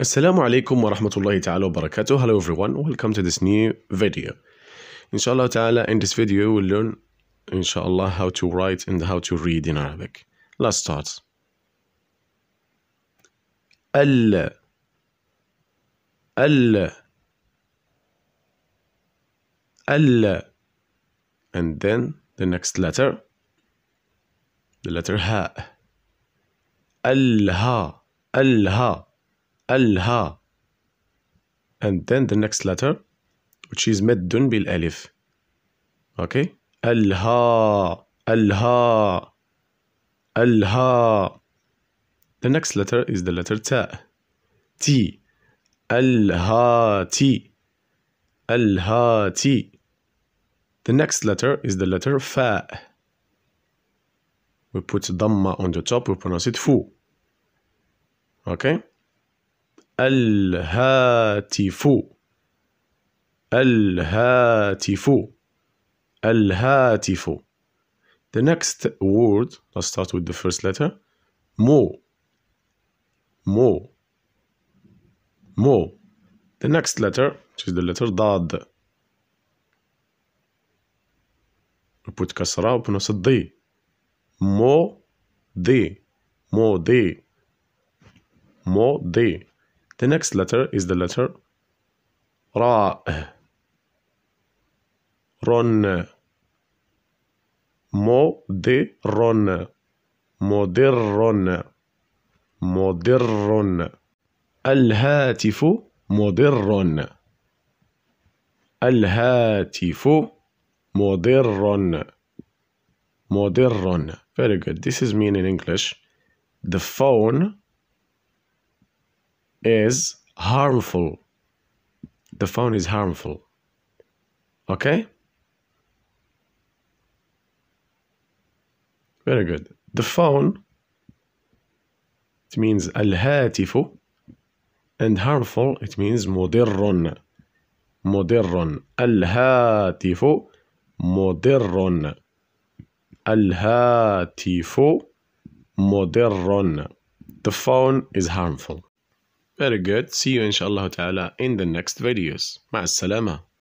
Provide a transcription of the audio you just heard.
Assalamu alaikum wa rahmatullahi ta'ala wa barakatuh. Hello everyone, welcome to this new video. Inshallah ta'ala, in this video we'll learn, inshallah, how to write and how to read in Arabic. Let's start. Al Al Al And then the next letter, the letter Ha. Al-ha, Alha. And then the next letter, which is Meddun bil Alif. Okay? Alha. Alha. Alha. The next letter is the letter Ta. T. Alhati. T. The next letter is the letter Fa. We put Dhamma on the top, we pronounce it Fu. Okay? الهاتف الهاتف الهاتف The next word, let's start with the first letter. Mo. Mo. Mo. The next letter, which is the letter ضاد We put kasra, we pronounce it D. Mo. D. Mo. D. Mo. D. The next letter is the letter Ra. Ron. Moderon. Modern مضر الهاتف مضر الهاتف مضر مضر very good this is mean in English the phone is harmful. The phone is harmful. Okay? Very good. The phone, it means al and harmful, it means مضر. مضر. الهاتف مضر. الهاتف مضر. The phone is harmful. Very good. See you inshallah ta'ala in the next videos. مع salama.